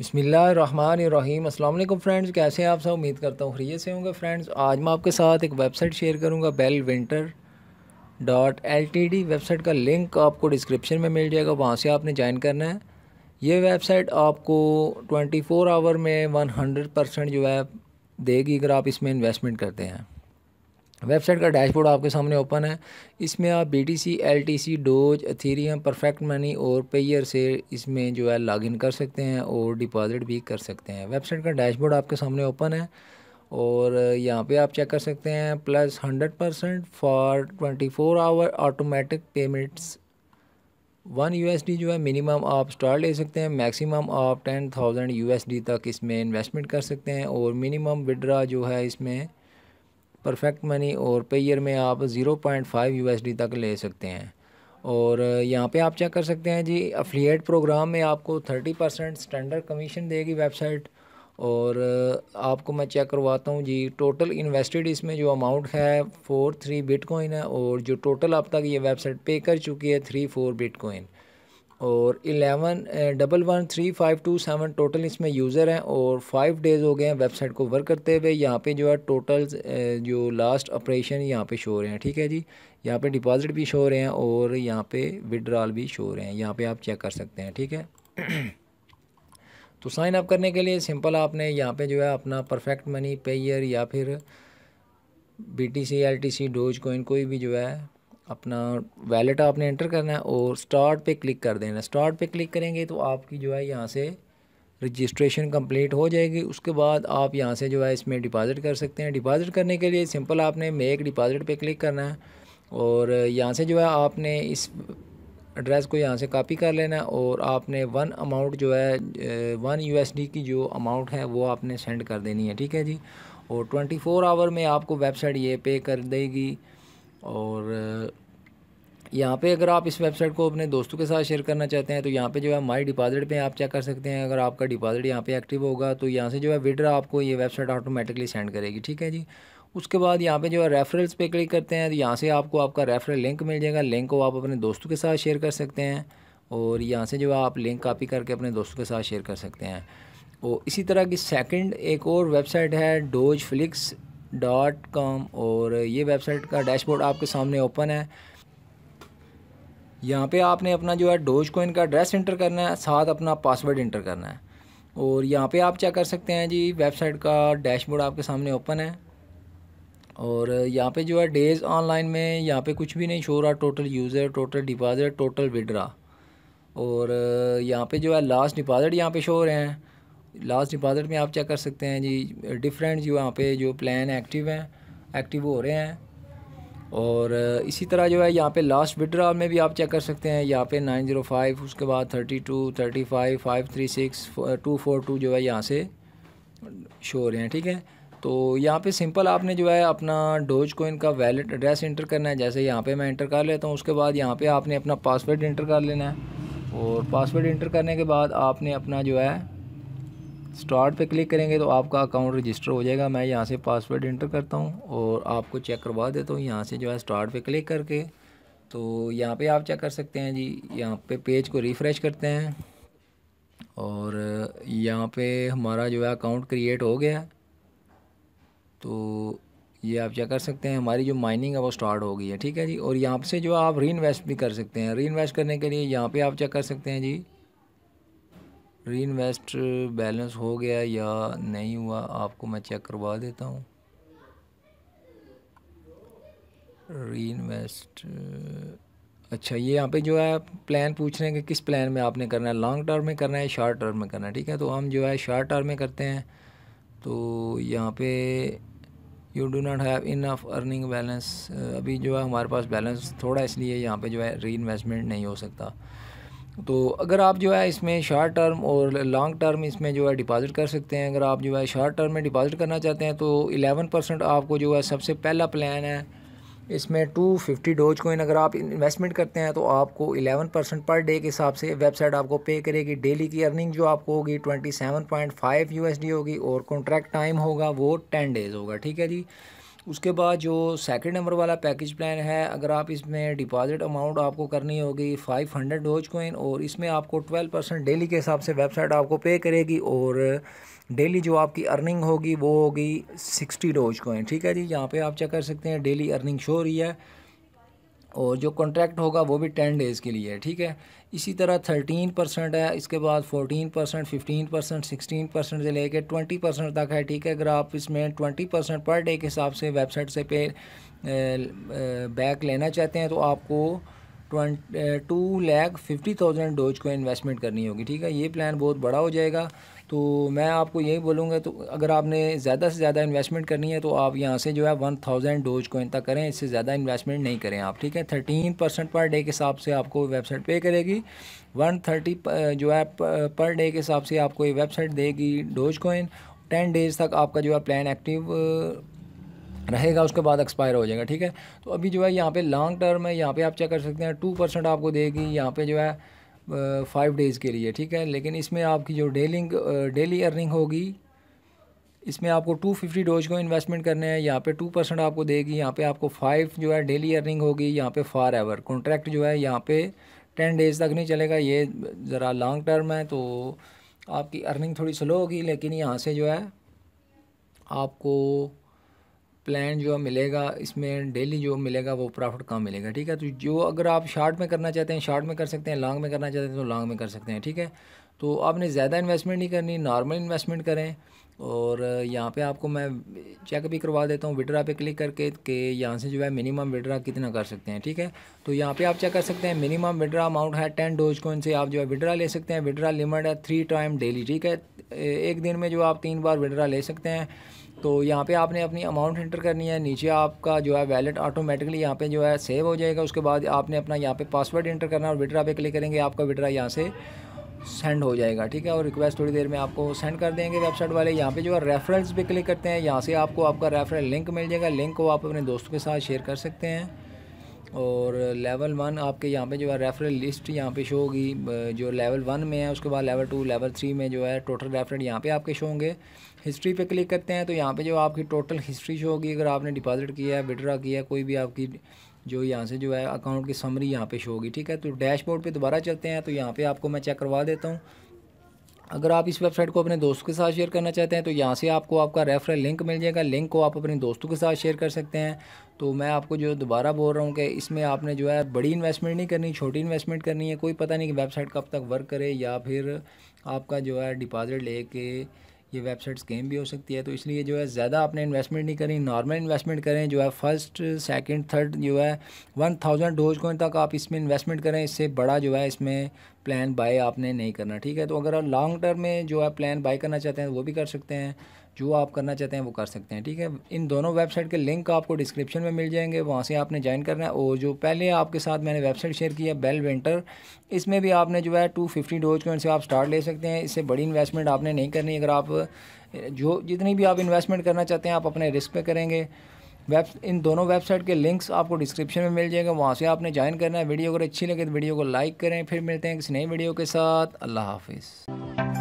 अस्सलाम वालेकुम फ्रेंड्स कैसे हैं आप सब उम्मीद करता हूँ खरीय से होंगे फ्रेंड्स आज मैं आपके साथ एक वेबसाइट शेयर करूँगा Bell Winter dot L T D website का लिंक आपको डिस्क्रिप्शन में मिल जाएगा वहाँ से आपने ज्वाइन करना है ये वेबसाइट आपको 24 आवर में 100 परसेंट जो है देगी अगर आप इसमें इन्वेस्टमेंट करते हैं वेबसाइट का डैशबोर्ड आपके सामने ओपन है इसमें आप B T C L T C doge Ethereum Perfect Money और पेयर से इसमें जो है लॉगिन कर सकते हैं और डिपॉजिट भी कर सकते हैं वेबसाइट का डैशबोर्ड आपके सामने ओपन है और यहाँ पे आप चेक कर सकते हैं plus hundred percent for twenty four hour automatic payments one D जो है मिनिमम आप स्टार ले सकते हैं मैक्सिमम आप टेन थाउजेंड डी तक इसमें इन्वेस्टमेंट कर सकते हैं और मिनिमम विड्रा जो है इसमें परफेक्ट मनी और पेयर में आप ज़ीरो पॉइंट फाइव यू तक ले सकते हैं और यहाँ पे आप चेक कर सकते हैं जी अफिलिएट प्रोग्राम में आपको थर्टी परसेंट स्टैंडर्ड कमीशन देगी वेबसाइट और आपको मैं चेक करवाता हूँ जी टोटल इन्वेस्टेड इसमें जो अमाउंट है फोर थ्री बिटकॉइन है और जो टोटल अब तक ये वेबसाइट पे कर चुकी है थ्री फोर बिटकॉइन और eleven double one three five two seven total इसमें यूज़र हैं और फाइव डेज़ हो गए हैं वेबसाइट को वर्क करते हुए यहाँ पे जो है टोटल जो लास्ट ऑपरेशन यहाँ पे शो हो रहे हैं ठीक है जी यहाँ पे डिपॉजिट भी शो हो रहे हैं और यहाँ पे विड्रॉल भी शो हो रहे हैं यहाँ पे आप चेक कर सकते हैं ठीक है तो साइन अप करने के लिए सिंपल आपने यहाँ पर जो है अपना परफेक्ट मनी पेयर या फिर B T C L T C doge coin कोई भी जो है अपना वैलेट आपने एंटर करना है और स्टार्ट पे क्लिक कर देना स्टार्ट पे क्लिक करेंगे तो आपकी जो है यहाँ से रजिस्ट्रेशन कंप्लीट हो जाएगी उसके बाद आप यहाँ से जो है इसमें डिपॉज़िट कर सकते हैं डिपॉज़िट करने के लिए सिंपल आपने मेक डिपॉज़िट पे क्लिक करना है और यहाँ से जो है आपने इस एड्रेस को यहाँ से कॉपी कर लेना है और आपने वन अमाउंट जो है वन यू की जो अमाउंट है वो आपने सेंड कर देनी है ठीक है जी और ट्वेंटी फ़ोर आवर में आपको वेबसाइट ये पे कर देगी और यहाँ पे अगर आप इस वेबसाइट को अपने दोस्तों के साथ शेयर करना चाहते हैं तो यहाँ पे जो है माई डिपॉजिट पे आप चेक कर सकते हैं अगर आपका डिपॉजिट यहाँ पे एक्टिव होगा तो यहाँ से जो है विड्रा आपको ये वेबसाइट ऑटोमेटिकली सेंड करेगी ठीक है जी उसके बाद यहाँ पे जो है रेफरल्स पे क्लिक करते हैं तो यहाँ से आपको आपका रेफरल लिंक मिल जाएगा लिंक को आप अपने दोस्तों के साथ शेयर कर सकते हैं और यहाँ से जो है आप लिंक कापी करके अपने दोस्तों के साथ शेयर कर सकते हैं और इसी तरह की सेकेंड एक और वेबसाइट है डोज फ्लिक्स डॉट कॉम और ये वेबसाइट का डैशबोर्ड आपके सामने ओपन है यहाँ पे आपने अपना जो है डोज कोइन का एड्रेस इंटर करना है साथ अपना पासवर्ड इंटर करना है और यहाँ पे आप चेक कर सकते हैं जी वेबसाइट का डैशबोर्ड आपके सामने ओपन है और यहाँ पे जो है डेज़ ऑनलाइन में यहाँ पे कुछ भी नहीं शो रहा total user total deposit total withdraw और यहाँ पे जो है लास्ट डिपॉज़िट यहाँ पे शो हो रहे हैं लास्ट डिपॉजिट में आप चेक कर सकते हैं जी डिफरेंट जो यहाँ पे जो प्लान एक्टिव हैं एक्टिव हो रहे हैं और इसी तरह जो है यहाँ पे लास्ट विड्रॉल में भी आप चेक कर सकते हैं यहाँ पे 905 उसके बाद 32 35 536 टू जो है यहाँ से शो हो रहे हैं ठीक है तो यहाँ पे सिंपल आपने जो है अपना डोज कोइन का वैलिड एड्रेस इंटर करना है जैसे यहाँ पे मैं इंटर कर लेता हूँ उसके बाद यहाँ पे आपने अपना पासवर्ड इंटर कर लेना है और पासवर्ड इंटर करने के बाद आपने अपना जो है स्टार्ट पे क्लिक करेंगे तो आपका अकाउंट रजिस्टर हो जाएगा मैं यहाँ से पासवर्ड इंटर करता हूँ और आपको चेक करवा देता हूँ यहाँ से जो है स्टार्ट पे क्लिक करके तो यहाँ पे आप चेक कर सकते हैं जी यहाँ पे पेज को रिफ़्रेश करते हैं और यहाँ पे हमारा जो है अकाउंट क्रिएट हो गया तो ये आप चेक कर सकते हैं हमारी जो माइनिंग है वो स्टार्ट हो गई है ठीक है जी और यहाँ से जो आप री इन्वेस्ट भी कर सकते हैं री इन्वेस्ट करने के लिए यहाँ पर आप चेक कर सकते हैं जी री इन्वेस्ट बैलेंस हो गया या नहीं हुआ आपको मैं चेक करवा देता हूँ री इन्वेस्ट अच्छा ये यहाँ पे जो है प्लान पूछ रहे हैं कि किस प्लान में आपने करना है लॉन्ग टर्म में करना है शॉर्ट टर्म में करना है ठीक है तो हम जो है शॉर्ट टर्म में करते हैं तो यहाँ पे you do not have enough earning balance अभी जो है हमारे पास बैलेंस थोड़ा इसलिए यहाँ पे जो है री इन्वेस्टमेंट नहीं हो सकता तो अगर आप जो है इसमें शॉर्ट टर्म और लॉन्ग टर्म इसमें जो है डिपॉजिट कर सकते हैं अगर आप जो है शॉर्ट टर्म में डिपॉजिट करना चाहते हैं तो 11 परसेंट आपको जो है सबसे पहला प्लान है इसमें 250 डोज कोइन अगर आप इन्वेस्टमेंट करते हैं तो आपको 11 परसेंट पर डे के हिसाब से वेबसाइट आपको पे करेगी डेली की अर्निंग जो आपको होगी 27.5 यूएसडी होगी और कॉन्ट्रैक्ट टाइम होगा वो 10 डेज़ होगा ठीक है जी उसके बाद जो सेकंड नंबर वाला पैकेज प्लान है अगर आप इसमें डिपॉजिट अमाउंट आपको करनी होगी 500 हंड्रेड डोज कोइन और इसमें आपको 12 परसेंट डेली के हिसाब से वेबसाइट आपको पे करेगी और डेली जो आपकी अर्निंग होगी वो होगी 60 डोज कोइन ठीक है जी यहाँ पे आप चेक कर सकते हैं डेली अर्निंग शो रही है और जो कॉन्ट्रैक्ट होगा वो भी टेन डेज़ के लिए है ठीक है इसी तरह थर्टीन परसेंट है इसके बाद fourteen percent fifteen percent sixteen percent से लेके ट्वेंटी परसेंट तक है ठीक है अगर आप इसमें ट्वेंटी परसेंट पर डे के हिसाब से वेबसाइट से पे बैक लेना चाहते हैं तो आपको twenty two lakh fifty thousand doge को इन्वेस्टमेंट करनी होगी ठीक है ये प्लान बहुत बड़ा हो जाएगा तो मैं आपको यही बोलूँगा तो अगर आपने ज़्यादा से ज़्यादा इन्वेस्टमेंट करनी है तो आप यहाँ से जो है वन थाउजेंड डोज कोइन तक करें इससे ज़्यादा इन्वेस्टमेंट नहीं करें आप ठीक है थर्टीन परसेंट पर डे के हिसाब से आपको वेबसाइट पे करेगी वन थर्टी जो है पर डे के हिसाब से आपको ये वेबसाइट देगी डोज कोइन टेन डेज़ तक आपका जो है प्लान एक्टिव रहेगा उसके बाद एक्सपायर हो जाएगा ठीक है तो अभी जो है यहाँ पे लॉन्ग टर्म है यहाँ पे आप चेक कर सकते हैं टू परसेंट आपको देगी यहाँ पे जो है फाइव डेज़ के लिए ठीक है लेकिन इसमें आपकी जो डेलिंग डेली अर्निंग होगी इसमें आपको टू फिफ्टी डोज को इन्वेस्टमेंट करने हैं यहाँ पे टू परसेंट आपको देगी यहाँ पे आपको फाइव जो है डेली अर्निंग होगी यहाँ पे फार एवर कॉन्ट्रैक्ट जो है यहाँ पे टेन डेज़ तक नहीं चलेगा ये ज़रा लॉन्ग टर्म है तो आपकी अर्निंग थोड़ी स्लो होगी लेकिन यहाँ से जो है आपको प्लान जो मिलेगा इसमें डेली जो मिलेगा वो प्रॉफिट कम मिलेगा ठीक है तो जो अगर आप शार्ट में करना चाहते हैं शॉर्ट में कर सकते हैं लॉन्ग में करना चाहते हैं तो लॉन्ग में कर सकते हैं ठीक है तो आपने ज़्यादा इन्वेस्टमेंट नहीं करनी नॉर्मल इन्वेस्टमेंट करें और यहाँ पे आपको मैं चेक भी करवा देता हूँ विड्रा पे क्लिक करके कि यहाँ से जो है मिनिमम विड्रा कितना कर सकते हैं ठीक है तो यहाँ पे आप चेक कर सकते हैं मिनिमम विड्रा अमाउंट है टेन डोज कॉइन से आप जो है विड्रा ले सकते हैं विड्रा लिमिट है थ्री टाइम डेली ठीक है एक दिन में जो आप तीन बार विड्रा ले सकते हैं तो यहाँ पे आपने अपनी अमाउंट एंटर करनी है नीचे आपका जो है वैलेट ऑटोमेटिकली यहाँ पे जो है सेव हो जाएगा उसके बाद आपने अपना यहाँ पे पासवर्ड एंटर करना और विड्रा पे क्लिक करेंगे आपका विड्रा यहाँ से सेंड हो जाएगा ठीक है और रिक्वेस्ट थोड़ी देर में आपको सेंड कर देंगे वेबसाइट वाले यहाँ पे जो है रेफरेंस भी क्लिक करते हैं यहाँ से आपको आपका रेफरल लिंक मिल जाएगा लिंक को आप अपने दोस्तों के साथ शेयर कर सकते हैं और लेवल वन आपके यहाँ पे जो है रेफरल लिस्ट यहाँ पे शो होगी जो लेवल वन में है उसके बाद लेवल टू लेवल थ्री में जो है टोटल रेफरेंट यहाँ पे आपके शो होंगे हिस्ट्री पे क्लिक करते हैं तो यहाँ पे जो आपकी टोटल हिस्ट्री शो होगी अगर आपने डिपॉजिट किया है विड्रा किया है कोई भी आपकी जो यहाँ से जो है अकाउंट की समरी यहाँ पे शो होगी ठीक है तो डैशबोर्ड पर दोबारा चलते हैं तो यहाँ पर आपको मैं चेक करवा देता हूँ अगर आप इस वेबसाइट को अपने दोस्तों के साथ शेयर करना चाहते हैं तो यहाँ से आपको आपका रेफरल लिंक मिल जाएगा लिंक को आप अपने दोस्तों के साथ शेयर कर सकते हैं तो मैं आपको जो दोबारा बोल रहा हूँ कि इसमें आपने जो है बड़ी इन्वेस्टमेंट नहीं करनी छोटी इन्वेस्टमेंट करनी है कोई पता नहीं कि वेबसाइट कब तक वर्क करे या फिर आपका जो है डिपॉज़िट ले ये वेबसाइट स्कैम भी हो सकती है तो इसलिए जो है ज़्यादा आपने इन्वेस्टमेंट नहीं करें नॉर्मल इन्वेस्टमेंट करें जो है फर्स्ट सेकंड थर्ड जो है वन थाउजेंड डोज कोइन तक आप इसमें इन्वेस्टमेंट करें इससे बड़ा जो है इसमें प्लान बाय आपने नहीं करना ठीक है तो अगर आप लॉन्ग टर्म में जो आप प्लान बाय करना चाहते हैं वो भी कर सकते हैं जो आप करना चाहते हैं वो कर सकते हैं ठीक है इन दोनों वेबसाइट के लिंक आपको डिस्क्रिप्शन में मिल जाएंगे वहाँ से आपने ज्वाइन करना है और जो पहले आपके साथ मैंने वेबसाइट शेयर किया बेल वेंटर इसमें भी आपने जो है टू फिफ्टी डोज को से आप स्टार्ट ले सकते हैं इससे बड़ी इन्वेस्टमेंट आपने नहीं करनी अगर आप जो जितनी भी आप इन्वेस्टमेंट करना चाहते हैं आप अपने रिस्क पे करेंगे वेब इन दोनों वेबसाइट के लिंक्स आपको डिस्क्रिप्शन में मिल जाएंगे वहाँ से आपने ज्वाइन करना है वीडियो अगर अच्छी लगे तो वीडियो को लाइक करें फिर मिलते हैं किसी नई वीडियो के साथ अल्लाह हाफिज़